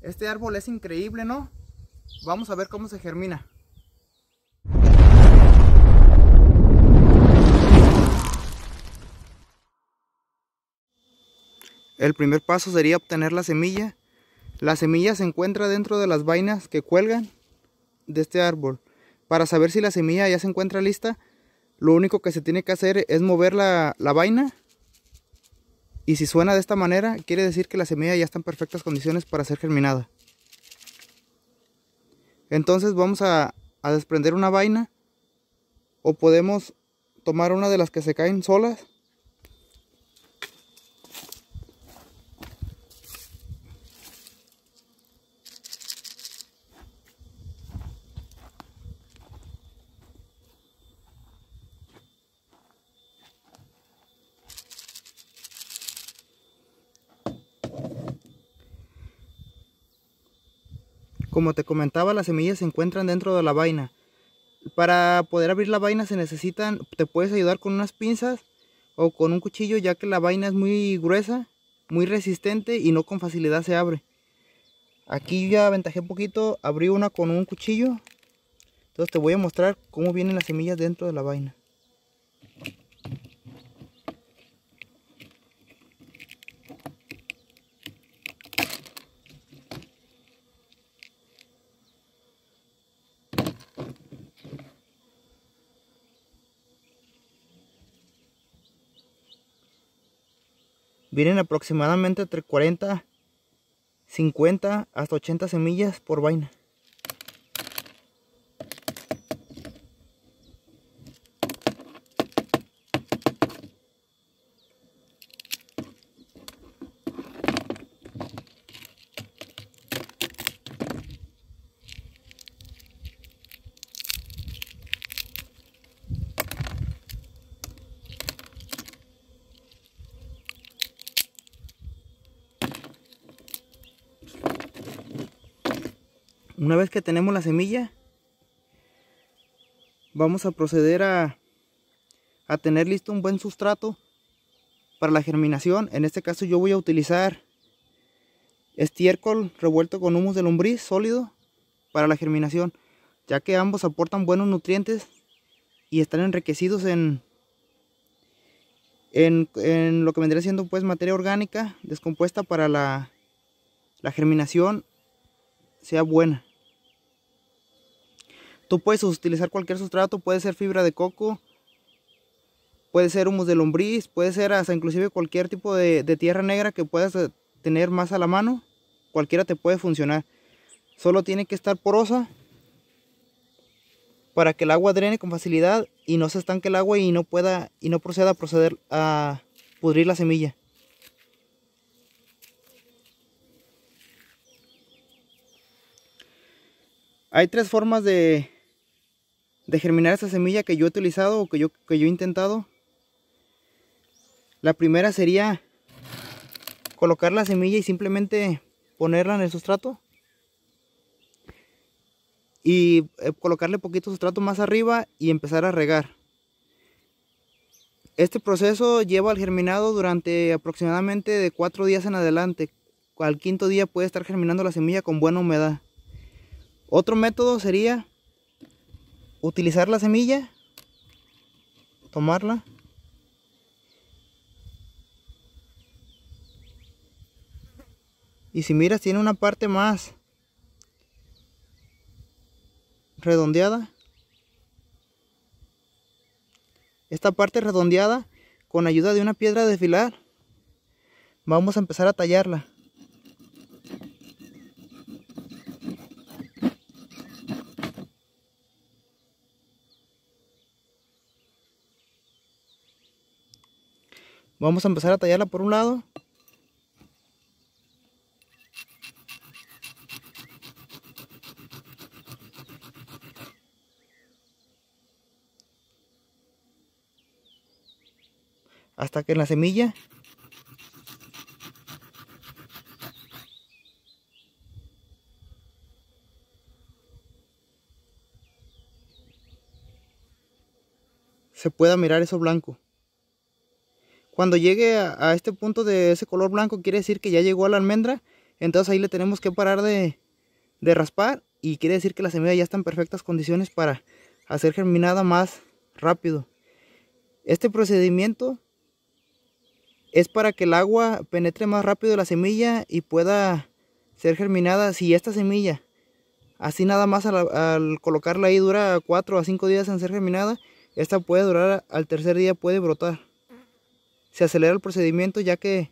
Este árbol es increíble, ¿no? Vamos a ver cómo se germina. El primer paso sería obtener la semilla. La semilla se encuentra dentro de las vainas que cuelgan de este árbol. Para saber si la semilla ya se encuentra lista, lo único que se tiene que hacer es mover la, vaina y si suena de esta manera, quiere decir que la semilla ya está en perfectas condiciones para ser germinada. Entonces vamos a, desprender una vaina o podemos tomar una de las que se caen solas Como te comentaba, las semillas se encuentran dentro de la vaina. Para poder abrir la vaina se necesitan, te puedes ayudar con unas pinzas o con un cuchillo ya que la vaina es muy gruesa, muy resistente y no con facilidad se abre. Aquí ya aventajé un poquito, abrí una con un cuchillo. Entonces te voy a mostrar cómo vienen las semillas dentro de la vaina. vienen aproximadamente entre 40, 50 hasta 80 semillas por vaina. Una vez que tenemos la semilla, vamos a proceder a, tener listo un buen sustrato para la germinación. En este caso yo voy a utilizar estiércol revuelto con humus de lombriz sólido para la germinación, ya que ambos aportan buenos nutrientes y están enriquecidos en, en, lo que vendría siendo pues materia orgánica descompuesta para la, la germinación sea buena. Tú puedes utilizar cualquier sustrato, puede ser fibra de coco, puede ser humus de lombriz, puede ser hasta inclusive cualquier tipo de, tierra negra que puedas eh, tener más a la mano, cualquiera te puede funcionar. Solo tiene que estar porosa para que el agua drene con facilidad y no se estanque el agua y no pueda y no proceda a proceder a pudrir la semilla. Hay tres formas de, de germinar esa semilla que yo he utilizado o que yo, que yo he intentado. La primera sería colocar la semilla y simplemente ponerla en el sustrato. Y eh, colocarle poquito sustrato más arriba y empezar a regar. Este proceso lleva al germinado durante aproximadamente de 4 días en adelante. Al quinto día puede estar germinando la semilla con buena humedad. Otro método sería utilizar la semilla, tomarla. Y si miras tiene una parte más redondeada. Esta parte redondeada con ayuda de una piedra de filar vamos a empezar a tallarla. Vamos a empezar a tallarla por un lado. Hasta que en la semilla se pueda mirar eso blanco. Cuando llegue a, este punto de ese color blanco quiere decir que ya llegó a la almendra. Entonces ahí le tenemos que parar de, raspar y quiere decir que la semilla ya está en perfectas condiciones para hacer germinada más rápido. Este procedimiento es para que el agua penetre más rápido la semilla y pueda ser germinada. Si esta semilla, así nada más al, colocarla ahí, dura 4 a 5 días en ser germinada, esta puede durar al tercer día, puede brotar se acelera el procedimiento ya que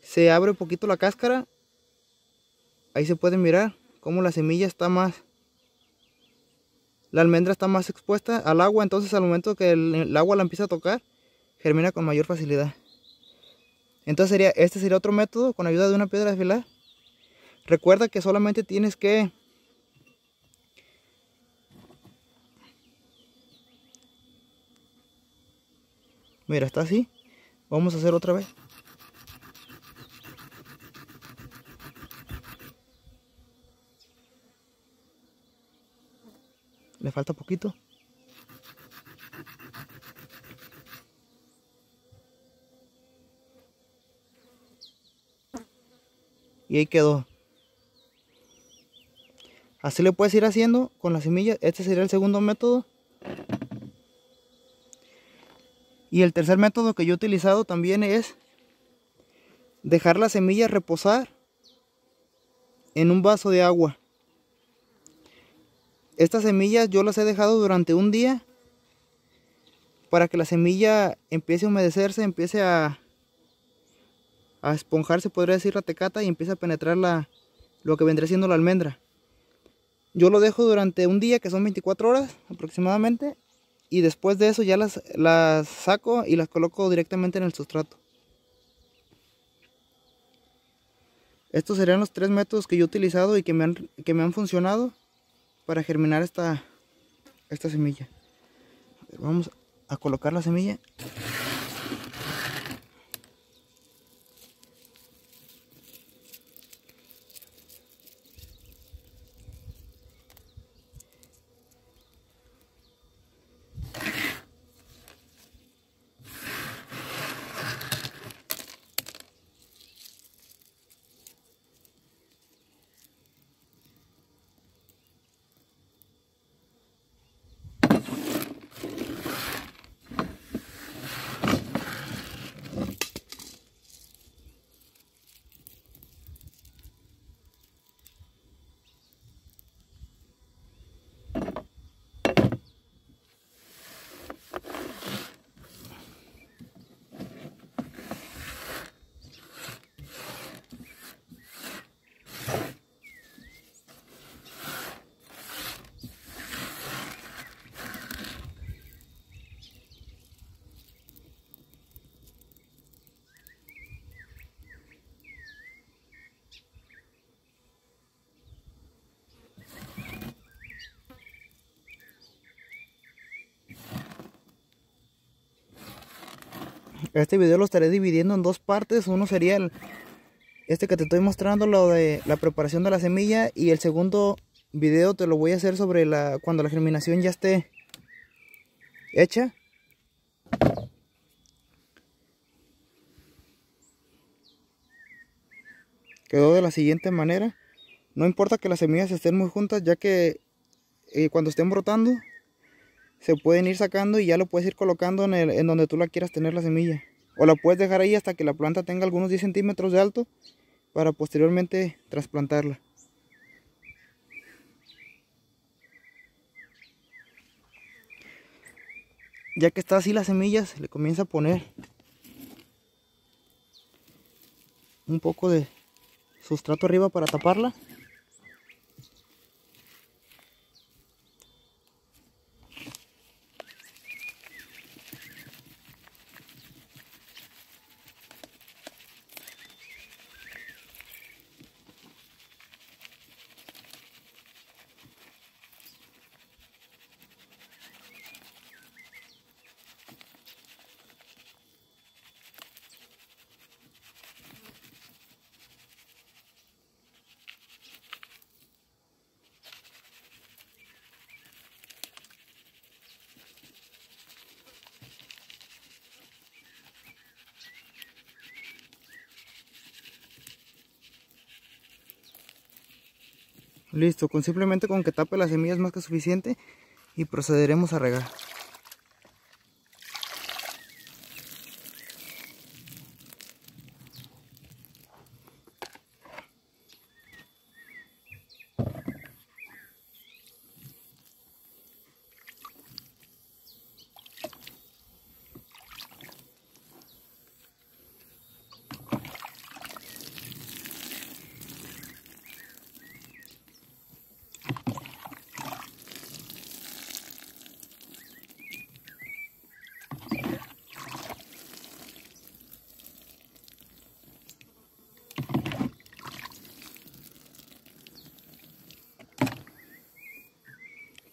se abre un poquito la cáscara. Ahí se puede mirar cómo la semilla está más... La almendra está más expuesta al agua, entonces al momento que el, agua la empieza a tocar, germina con mayor facilidad. Entonces sería, este sería otro método con ayuda de una piedra de Recuerda que solamente tienes que Mira, está así. Vamos a hacer otra vez. Le falta poquito. Y ahí quedó. Así le puedes ir haciendo con las semillas. Este sería el segundo método. Y el tercer método que yo he utilizado también es dejar las semillas reposar en un vaso de agua. Estas semillas yo las he dejado durante un día para que la semilla empiece a humedecerse, empiece a, a esponjarse, podría decir la tecata, y empiece a penetrar la, lo que vendría siendo la almendra. Yo lo dejo durante un día, que son 24 horas aproximadamente, y después de eso ya las, las saco y las coloco directamente en el sustrato. Estos serían los tres métodos que yo he utilizado y que me han, que me han funcionado para germinar esta, esta semilla. Vamos a colocar la semilla. Este video lo estaré dividiendo en dos partes. Uno sería el, este que te estoy mostrando, lo de la preparación de la semilla. Y el segundo video te lo voy a hacer sobre la cuando la germinación ya esté hecha. Quedó de la siguiente manera. No importa que las semillas estén muy juntas ya que eh, cuando estén brotando se pueden ir sacando y ya lo puedes ir colocando en, el, en donde tú la quieras tener la semilla. O la puedes dejar ahí hasta que la planta tenga algunos 10 centímetros de alto para posteriormente trasplantarla. Ya que está así las semillas, le comienza a poner un poco de sustrato arriba para taparla. Listo, con simplemente con que tape las semillas más que suficiente y procederemos a regar.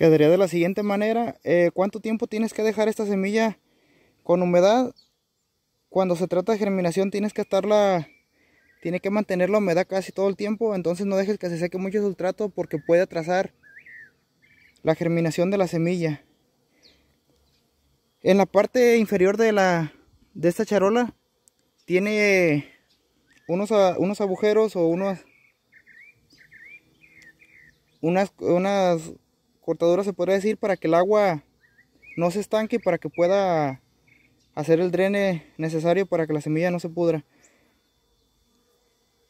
Quedaría de la siguiente manera. Eh, ¿Cuánto tiempo tienes que dejar esta semilla con humedad? Cuando se trata de germinación tienes que estarla... Tiene que mantener la humedad casi todo el tiempo. Entonces no dejes que se seque mucho su trato porque puede atrasar la germinación de la semilla. En la parte inferior de, la, de esta charola tiene unos, unos agujeros o unas, unas cortadura se podría decir para que el agua no se estanque y para que pueda hacer el drene necesario para que la semilla no se pudra.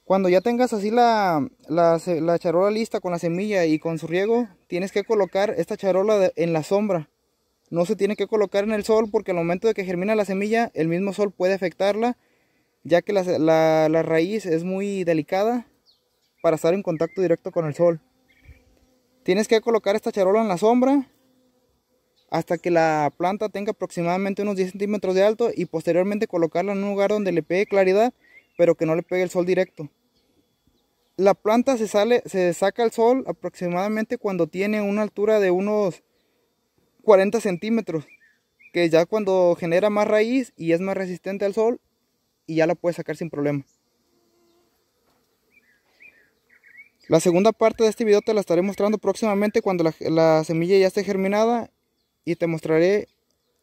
Cuando ya tengas así la, charola lista con la semilla y con su riego, tienes que colocar esta charola en la sombra. No se tiene que colocar en el sol porque al momento de que germina la semilla, el mismo sol puede afectarla, ya que la raíz es muy delicada para estar en contacto directo con el sol. Tienes que colocar esta charola en la sombra hasta que la planta tenga aproximadamente unos 10 centímetros de alto y posteriormente colocarla en un lugar donde le pegue claridad pero que no le pegue el sol directo. La planta se sale, se saca el sol aproximadamente cuando tiene una altura de unos 40 centímetros, que ya cuando genera más raíz y es más resistente al sol y ya la puedes sacar sin problema. La segunda parte de este video te la estaré mostrando próximamente cuando la, semilla ya esté germinada y te mostraré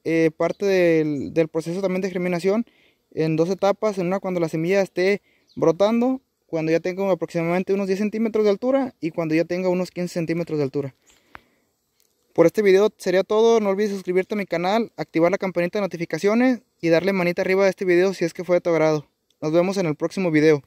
eh, parte del, del, proceso también de germinación en dos etapas, en una cuando la semilla esté brotando, cuando ya tenga aproximadamente unos 10 centímetros de altura y cuando ya tenga unos 15 centímetros de altura. Por este video sería todo, no olvides suscribirte a mi canal, activar la campanita de notificaciones y darle manita arriba a este video si es que fue de tu agrado. Nos vemos en el próximo video.